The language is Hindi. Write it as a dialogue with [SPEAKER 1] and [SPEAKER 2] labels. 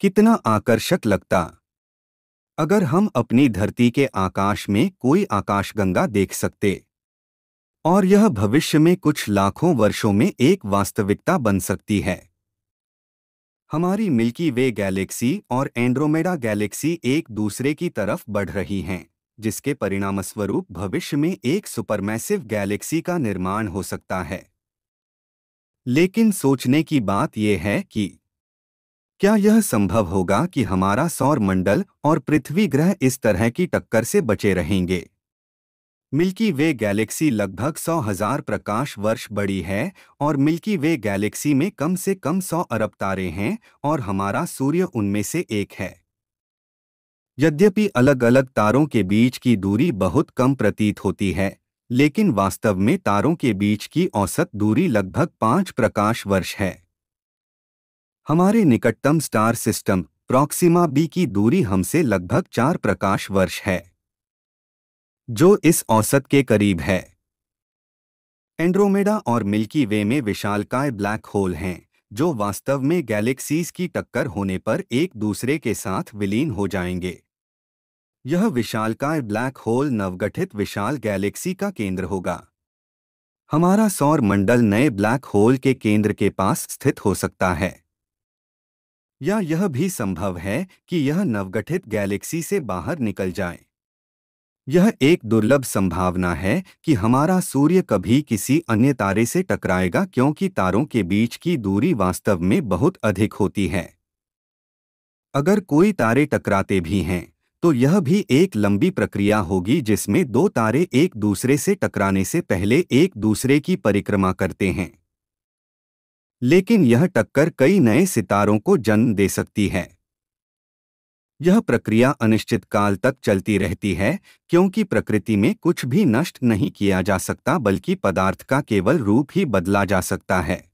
[SPEAKER 1] कितना आकर्षक लगता अगर हम अपनी धरती के आकाश में कोई आकाशगंगा देख सकते और यह भविष्य में कुछ लाखों वर्षों में एक वास्तविकता बन सकती है हमारी मिल्की वे गैलेक्सी और एंड्रोमेडा गैलेक्सी एक दूसरे की तरफ बढ़ रही हैं जिसके परिणामस्वरूप भविष्य में एक सुपरमैसिव गैलेक्सी का निर्माण हो सकता है लेकिन सोचने की बात यह है कि क्या यह संभव होगा कि हमारा सौर मंडल और पृथ्वी ग्रह इस तरह की टक्कर से बचे रहेंगे मिल्की वे गैलेक्सी लगभग सौ हजार प्रकाश वर्ष बड़ी है और मिल्की वे गैलेक्सी में कम से कम सौ अरब तारे हैं और हमारा सूर्य उनमें से एक है यद्यपि अलग अलग तारों के बीच की दूरी बहुत कम प्रतीत होती है लेकिन वास्तव में तारों के बीच की औसत दूरी लगभग पाँच प्रकाश वर्ष है हमारे निकटतम स्टार सिस्टम प्रॉक्सिमा बी की दूरी हमसे लगभग चार प्रकाश वर्ष है जो इस औसत के करीब है एंड्रोमेडा और मिल्की वे में विशालकाय ब्लैक होल हैं जो वास्तव में गैलेक्सीज की टक्कर होने पर एक दूसरे के साथ विलीन हो जाएंगे यह विशालकाय ब्लैक होल नवगठित विशाल गैलेक्सी का केंद्र होगा हमारा सौर मंडल नए ब्लैक होल के केंद्र के पास स्थित हो सकता है या यह भी संभव है कि यह नवगठित गैलेक्सी से बाहर निकल जाए यह एक दुर्लभ संभावना है कि हमारा सूर्य कभी किसी अन्य तारे से टकराएगा क्योंकि तारों के बीच की दूरी वास्तव में बहुत अधिक होती है अगर कोई तारे टकराते भी हैं तो यह भी एक लंबी प्रक्रिया होगी जिसमें दो तारे एक दूसरे से टकराने से पहले एक दूसरे की परिक्रमा करते हैं लेकिन यह टक्कर कई नए सितारों को जन्म दे सकती है यह प्रक्रिया अनिश्चित काल तक चलती रहती है क्योंकि प्रकृति में कुछ भी नष्ट नहीं किया जा सकता बल्कि पदार्थ का केवल रूप ही बदला जा सकता है